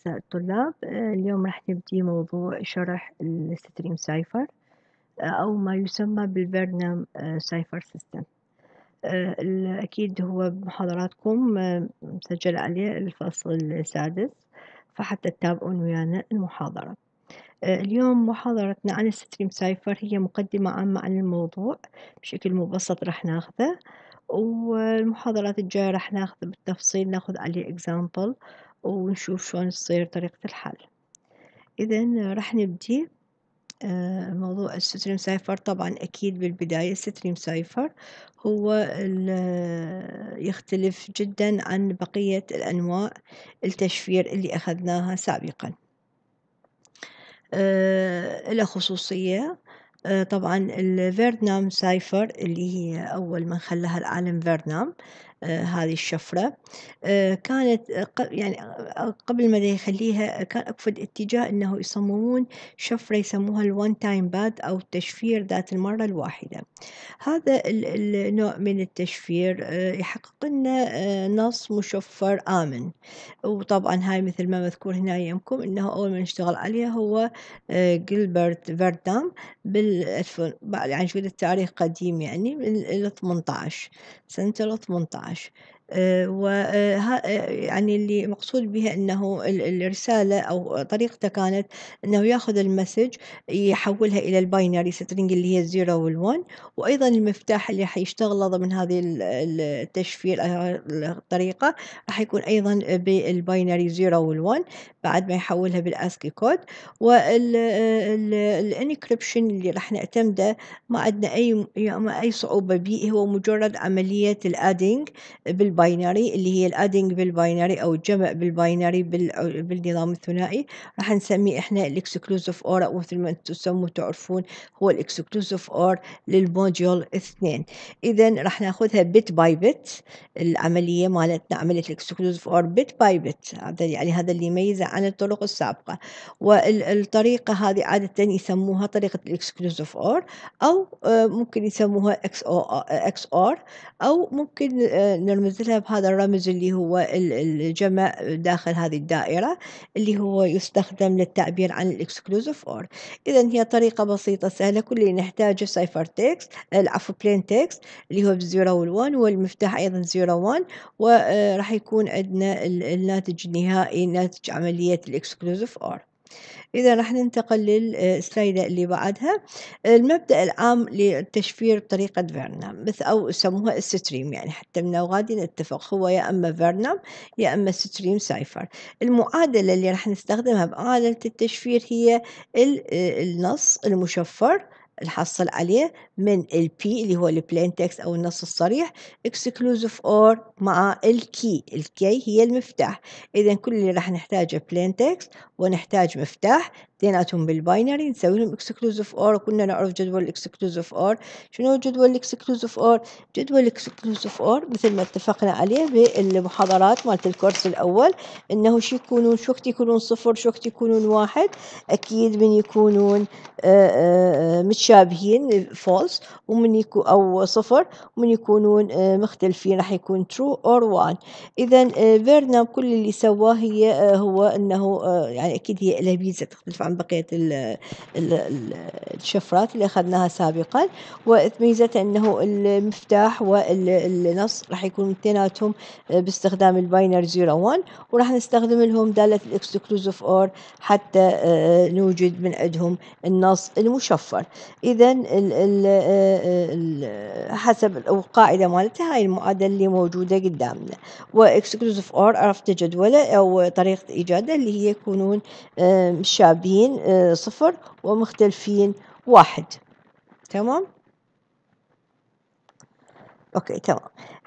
مساء الطلاب آه، اليوم راح نبدي موضوع شرح الستريم سايفر آه، أو ما يسمى بالبرنام آه، سايفر سيستم أكيد هو بمحاضراتكم مسجل عليه الفصل السادس فحتى تتابعون ويانا المحاضرة اليوم محاضرتنا عن الستريم سايفر هي مقدمة عامة عن الموضوع بشكل مبسط راح ناخذه والمحاضرات الجاية راح ناخذ بالتفصيل ناخذ عليه example ونشوف شلون تصير طريقة الحل اذا راح نبدي آه، موضوع الستريم سايفر طبعا اكيد بالبداية الستريم سايفر هو آه، يختلف جدا عن بقية الانواع التشفير اللي اخذناها سابقا إلى آه، خصوصية طبعا الفيرنام سايفر اللي هي أول من خلاها العالم فيرنام آه، هذه الشفرة آه، كانت آه، يعني قبل ما يخليها كان أكو اتجاه إنه يصممون شفرة يسموها الون تايم باد أو التشفير ذات المرة الواحدة هذا النوع من التشفير يحقق لنا نص مشفر آمن وطبعا هاي مثل ما مذكور هنا يمكم إنه أول ما نشتغل عليها هو جيلبرت فردام بال يعني شوية التاريخ قديم يعني من 18 سنة 18学，وه آه، آه، آه، يعني اللي مقصود بها إنه الرسالة أو طريقته كانت إنه ياخذ المسج يحولها إلى الباينري سترينج اللي هي الزيرو والون، وأيضًا المفتاح اللي حيشتغله ضمن هذه ال التشفير الطريقة راح يكون أيضًا بالباينري زيرو والون بعد ما يحولها بالأسكي كود، والانكربشن ال اللي راح نعتمده ما عندنا أي أي صعوبة به هو مجرد عملية الأدينج بالباينري. باينري اللي هي الادينج بالباينري او الجمع بالباينري بالنظام الثنائي راح نسميه احنا الاكسكلوزيف اور او مثل ما انتم تسموا تعرفون هو الاكسكلوزيف اور للموديول اثنين اذا راح ناخذها بت باي بت العمليه مالتنا عمليه الاكسكلوزيف اور بت باي بت هذا يعني هذا اللي يميزه عن الطرق السابقه والطريقه هذه عاده يسموها طريقه الاكسكلوزيف اور او آه، ممكن يسموها اكس او اكس اور او ممكن آه، نرمز لها كتب هذا الرمز اللي هو الجمع داخل هذه الدائرة اللي هو يستخدم للتعبير عن الاكسكلوزيف اور إذا هي طريقة بسيطة سهلة كل اللي نحتاجه سايفر تكست العفو بلين تكست اللي هو بزيرو والوان والمفتاح أيضا زيرو وان وراح يكون عندنا الناتج النهائي ناتج عملية الاكسكلوزيف اور إذا راح ننتقل للسلايدة آه، اللي بعدها آه، المبدأ العام للتشفير بطريقة فيرنام مثل أو يسموها الستريم يعني حتى من غادي نتفق هو يا أما فيرنام يا أما ستريم سايفر المعادلة اللي راح نستخدمها بمعادلة التشفير هي آه، النص المشفر نحصل عليه من البي اللي هو البلين تكس أو النص الصريح اكسكلوزيف اور مع الكي الكي هي المفتاح إذا كل اللي راح نحتاجه بلين تكس ونحتاج مفتاح اثنيناتهم بالباينري نسوي لهم اكسكلوزيف اور وكنا نعرف جدول الاكسكلوزيف اور شنو جدول الاكسكلوزيف اور جدول الاكسكلوزيف اور مثل ما اتفقنا عليه بالمحاضرات مالت الكورس الاول انه شو يكونون شو وقت يكونون صفر شو وقت يكونون واحد اكيد من يكونون آه، آه، آه، مش متشابهين فولس ومن يكون أو صفر ومن يكونون آه، مختلفين راح يكون ترو اور وان إذا آه، فيرنا كل اللي سواه هي آه، هو أنه يعني أكيد هي لها ميزة تختلف عن بقية الشفرات اللي أخذناها سابقا وميزتها أنه المفتاح والنص راح يكون اثنيناتهم باستخدام الباينر 0 1 وراح نستخدم لهم دالة الاكسكلوزيف اور حتى نوجد من عندهم النص المشفر إذا حسب القاعدة مالتها هاي المعادلة اللي موجودة قدامنا واكسكلوزيف اور عرفت جدوله أو طريقة إيجاده اللي هي يكونون شابين آه، صفر ومختلفين واحد تمام؟ اوكي تمام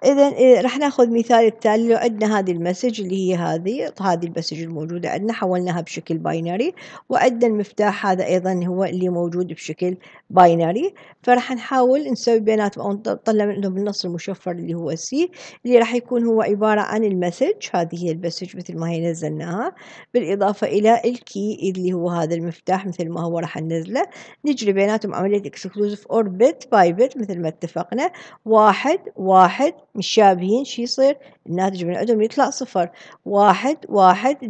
إذا إيه، راح ناخذ مثال التالي لو عندنا هذه المسج اللي هي هذه هذه المسج الموجودة عندنا حولناها بشكل باينري وعندنا المفتاح هذا أيضا هو اللي موجود بشكل باينري فراح نحاول نسوي بيناتهم أو نطلع منهم النص المشفر اللي هو سي اللي راح يكون هو عبارة عن المسج هذه هي المسج مثل ما هي نزلناها بالإضافة إلى الكي اللي هو هذا المفتاح مثل ما هو راح ننزله نجري بيناتهم عملية اكسكلوزيف أوربت باي بت مثل ما اتفقنا واحد واحد متشابهين شي يصير الناتج من عندهم يطلع صفر واحد واحد